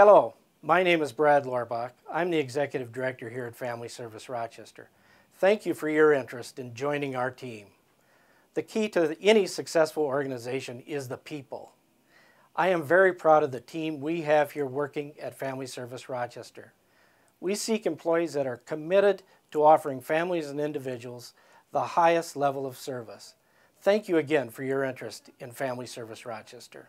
Hello, my name is Brad Lorbach. I'm the Executive Director here at Family Service Rochester. Thank you for your interest in joining our team. The key to any successful organization is the people. I am very proud of the team we have here working at Family Service Rochester. We seek employees that are committed to offering families and individuals the highest level of service. Thank you again for your interest in Family Service Rochester.